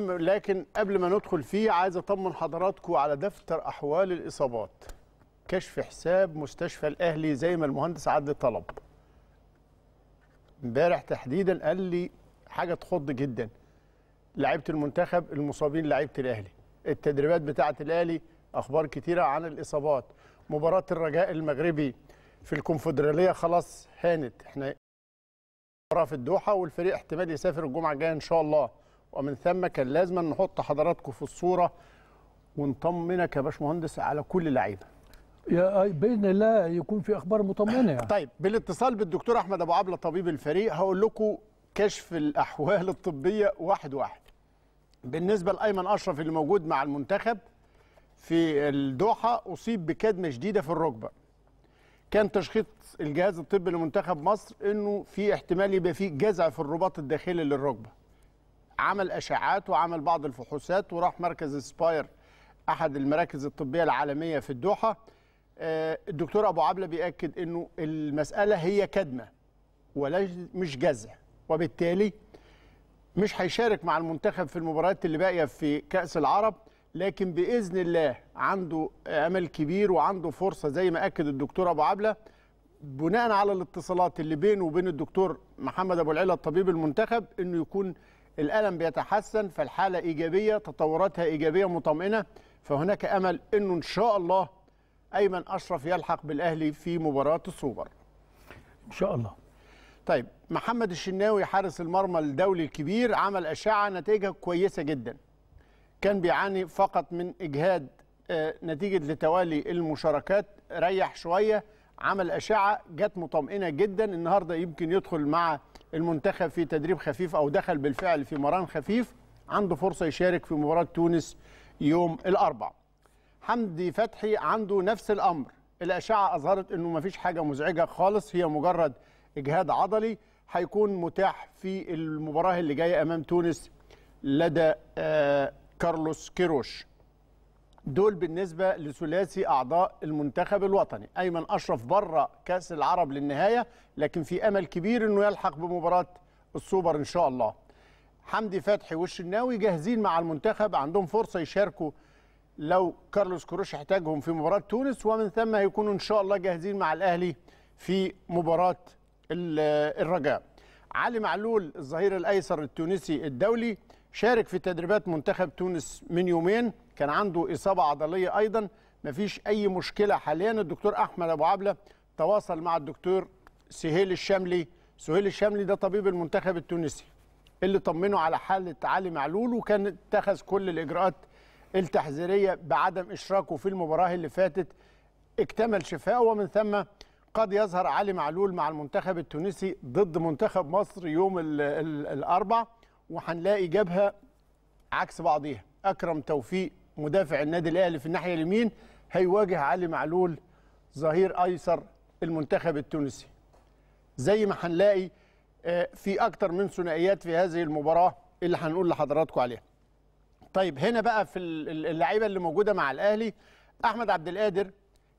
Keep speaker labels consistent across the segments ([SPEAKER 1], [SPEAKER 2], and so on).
[SPEAKER 1] لكن قبل ما ندخل فيه عايز اطمن حضراتكم على دفتر احوال الاصابات كشف حساب مستشفى الاهلي زي ما المهندس عدلي طلب امبارح تحديدا قال لي حاجه تخض جدا لعيبه المنتخب المصابين لعيبه الاهلي التدريبات بتاعه الاهلي اخبار كتيره عن الاصابات مباراه الرجاء المغربي في الكونفدراليه خلاص هانت احنا في الدوحه والفريق احتمال يسافر الجمعه الجايه ان شاء الله ومن ثم كان لازم نحط حضراتكم في الصوره ونطمنك يا باشمهندس على كل لعيبه يا باذن الله يكون في اخبار مطمئنه يعني. طيب بالاتصال بالدكتور احمد ابو عبله طبيب الفريق هقول لكم كشف الاحوال الطبيه واحد واحد بالنسبه لايمن اشرف اللي موجود مع المنتخب في الدوحه اصيب بكدمه شديده في الركبه كان تشخيص الجهاز الطبي لمنتخب مصر انه في احتمال يبقى فيه جزع في الرباط الداخلي للركبه عمل اشعاعات وعمل بعض الفحوصات وراح مركز سباير احد المراكز الطبيه العالميه في الدوحه آه، الدكتور ابو عبله بياكد انه المساله هي كدمه ولا مش جزع وبالتالي مش هيشارك مع المنتخب في المباريات اللي باقيه في كاس العرب لكن باذن الله عنده امل كبير وعنده فرصه زي ما اكد الدكتور ابو عبله بناء على الاتصالات اللي بينه وبين الدكتور محمد ابو العلا الطبيب المنتخب انه يكون الألم بيتحسن فالحالة إيجابية تطوراتها إيجابية مطمئنة فهناك أمل أنه إن شاء الله أيمن أشرف يلحق بالأهلي في مباراة السوبر إن شاء الله طيب محمد الشناوي حارس المرمى الدولي الكبير عمل أشعة نتيجه كويسة جدا كان بيعاني فقط من إجهاد آه، نتيجة لتوالي المشاركات ريح شوية عمل اشعه جت مطمئنه جدا النهارده يمكن يدخل مع المنتخب في تدريب خفيف او دخل بالفعل في مران خفيف عنده فرصه يشارك في مباراه تونس يوم الاربعاء حمدي فتحي عنده نفس الامر الاشعه اظهرت انه ما فيش حاجه مزعجه خالص هي مجرد اجهاد عضلي هيكون متاح في المباراه اللي جايه امام تونس لدى آه، كارلوس كيروش دول بالنسبة لثلاثي أعضاء المنتخب الوطني أيمن أشرف بره كأس العرب للنهاية لكن في أمل كبير أنه يلحق بمباراة السوبر إن شاء الله حمدي فتحي والشناوي جاهزين مع المنتخب عندهم فرصة يشاركوا لو كارلوس كروش احتاجهم في مباراة تونس ومن ثم هيكونوا إن شاء الله جاهزين مع الأهلي في مباراة الرجاء علي معلول الظهير الأيسر التونسي الدولي شارك في تدريبات منتخب تونس من يومين كان عنده إصابة عضلية أيضا مفيش أي مشكلة حاليا الدكتور أحمد أبو عبلة تواصل مع الدكتور سهيل الشاملي سهيل الشاملي ده طبيب المنتخب التونسي اللي طمنه على حالة علي معلول وكان اتخذ كل الإجراءات التحذيرية بعدم إشراكه في المباراة اللي فاتت اكتمل شفائه ومن ثم قد يظهر علي معلول مع المنتخب التونسي ضد منتخب مصر يوم الاربعاء الأربع وهنلاقي جبهة عكس بعضيها أكرم توفيق مدافع النادي الاهلي في الناحيه اليمين هيواجه علي معلول ظهير ايسر المنتخب التونسي زي ما هنلاقي آه، في اكتر من ثنائيات في هذه المباراه اللي هنقول لحضراتكم عليها طيب هنا بقى في اللعيبه اللي موجوده مع الاهلي احمد عبد القادر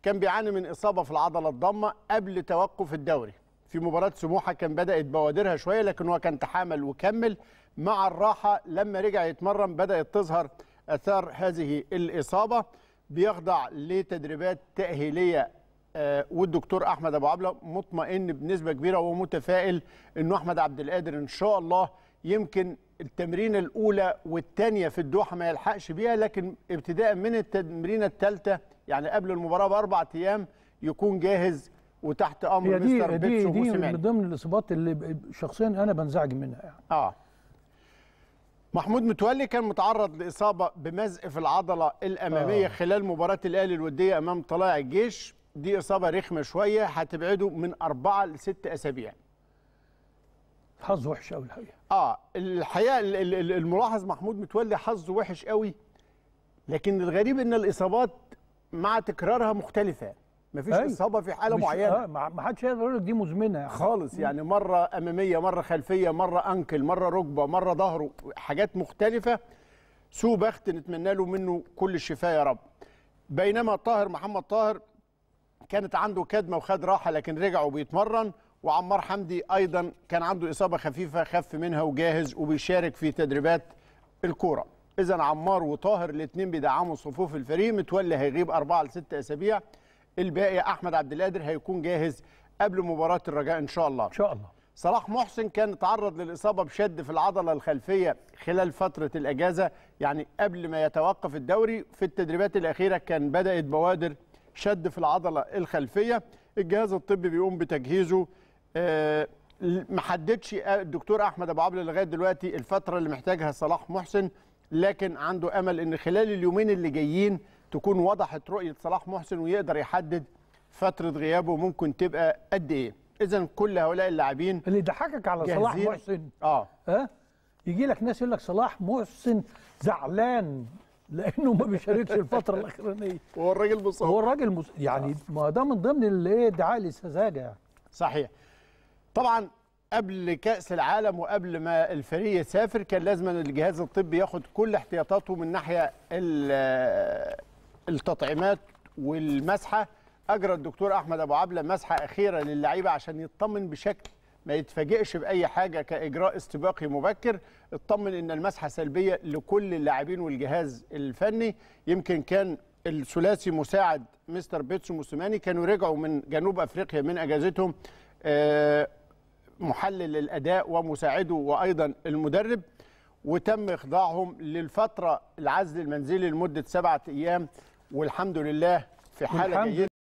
[SPEAKER 1] كان بيعاني من اصابه في العضله الضمه قبل توقف الدوري في مباراه سموحه كان بدات بوادرها شويه لكن هو كان تحامل وكمل مع الراحه لما رجع يتمرن بدات تظهر أثار هذه الإصابة بيخضع لتدريبات تأهيلية آه، والدكتور أحمد أبو عبلة مطمئن بنسبة كبيرة ومتفائل أنه أحمد عبد القادر إن شاء الله يمكن التمرين الأولى والثانية في الدوحة ما يلحقش بيها لكن ابتداء من التمرين الثالثة يعني قبل المباراة بأربع أيام يكون جاهز وتحت امر مستر بيتسو موسيماني دي, دي من ضمن الاصابات اللي شخصيا انا بنزعج منها يعني اه محمود متولي كان متعرض لاصابه بمزق في العضله الاماميه آه. خلال مباراه الاهلي الوديه امام طلائع الجيش دي اصابه رخمه شويه هتبعده من اربعه لست اسابيع حظ وحش قوي الحقيقه اه الحقيقه الملاحظ محمود متولي حظه وحش قوي لكن الغريب ان الاصابات مع تكرارها مختلفه مفيش أيوة. اصابه في حاله معينه آه ما حدش يقدر يقول لك دي مزمنه يعني. خالص يعني مره اماميه مره خلفيه مره انكل مره ركبه مره ظهره حاجات مختلفه سو بخت نتمنى له منه كل الشفاء يا رب بينما طاهر محمد طاهر كانت عنده كدمه وخد راحه لكن رجع وبيتمرن وعمار حمدي ايضا كان عنده اصابه خفيفه خف منها وجاهز وبيشارك في تدريبات الكوره اذا عمار وطاهر الاثنين بيدعموا صفوف الفريق متولي هيغيب اربعه لست اسابيع الباقي احمد عبد القادر هيكون جاهز قبل مباراه الرجاء ان شاء الله ان شاء الله صلاح محسن كان تعرض للاصابه بشد في العضله الخلفيه خلال فتره الاجازه يعني قبل ما يتوقف الدوري في التدريبات الاخيره كان بدات بوادر شد في العضله الخلفيه الجهاز الطبي بيقوم بتجهيزه أه ما حددش آه، الدكتور احمد ابو عبد لغايه دلوقتي الفتره اللي محتاجها صلاح محسن لكن عنده امل ان خلال اليومين اللي جايين تكون وضحت رؤيه صلاح محسن ويقدر يحدد فتره غيابه ممكن تبقى قد ايه اذا كل هؤلاء اللاعبين اللي ضحكك على صلاح محسن اه ها يجي لك ناس يقول لك صلاح محسن زعلان لانه ما بيشاركش الفتره الاخرانيه هو الراجل مصاب هو الراجل مص... يعني آه. ما ده من ضمن الايه دعاء للسذاجه صحيح طبعا قبل كاس العالم وقبل ما الفريق يسافر كان لازم الجهاز الطبي ياخد كل احتياطاته من ناحيه التطعيمات والمسحه اجرى الدكتور احمد ابو عبله مسحه اخيره للعيبه عشان يطمن بشكل ما يتفاجئش باي حاجه كاجراء استباقي مبكر اطمن ان المسحه سلبيه لكل اللاعبين والجهاز الفني يمكن كان الثلاثي مساعد مستر بيتسو موسيماني كانوا رجعوا من جنوب افريقيا من اجازتهم آه، محلل الاداء ومساعده وايضا المدرب وتم اخضاعهم للفتره العزل المنزلي لمده سبعه ايام والحمد لله في حاله جيده